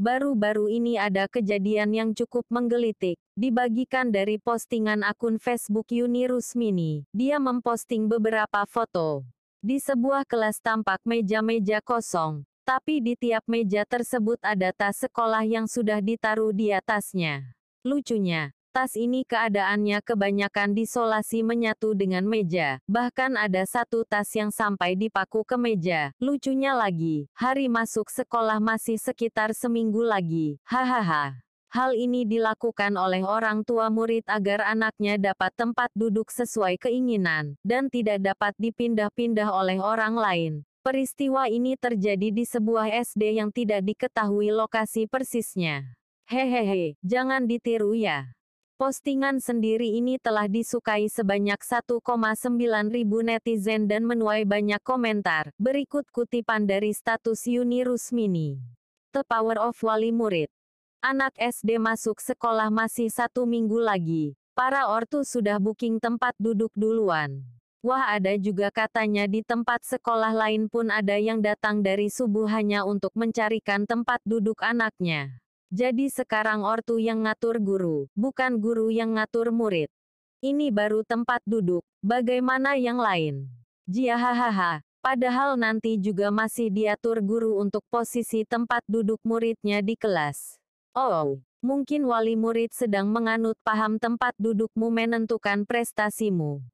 Baru-baru ini ada kejadian yang cukup menggelitik, dibagikan dari postingan akun Facebook Yuni Rusmini. Dia memposting beberapa foto di sebuah kelas tampak meja-meja kosong, tapi di tiap meja tersebut ada tas sekolah yang sudah ditaruh di atasnya. Lucunya, Tas ini keadaannya kebanyakan disolasi menyatu dengan meja, bahkan ada satu tas yang sampai dipaku ke meja. Lucunya lagi, hari masuk sekolah masih sekitar seminggu lagi. Hahaha. Hal ini dilakukan oleh orang tua murid agar anaknya dapat tempat duduk sesuai keinginan, dan tidak dapat dipindah-pindah oleh orang lain. Peristiwa ini terjadi di sebuah SD yang tidak diketahui lokasi persisnya. Hehehe, jangan ditiru ya. Postingan sendiri ini telah disukai sebanyak 1,9 ribu netizen dan menuai banyak komentar. Berikut kutipan dari status Yuni Rusmini. The Power of Wali Murid. Anak SD masuk sekolah masih satu minggu lagi. Para ortu sudah booking tempat duduk duluan. Wah ada juga katanya di tempat sekolah lain pun ada yang datang dari subuh hanya untuk mencarikan tempat duduk anaknya. Jadi sekarang ortu yang ngatur guru, bukan guru yang ngatur murid. Ini baru tempat duduk, bagaimana yang lain? Hahaha. padahal nanti juga masih diatur guru untuk posisi tempat duduk muridnya di kelas. Oh, mungkin wali murid sedang menganut paham tempat dudukmu menentukan prestasimu.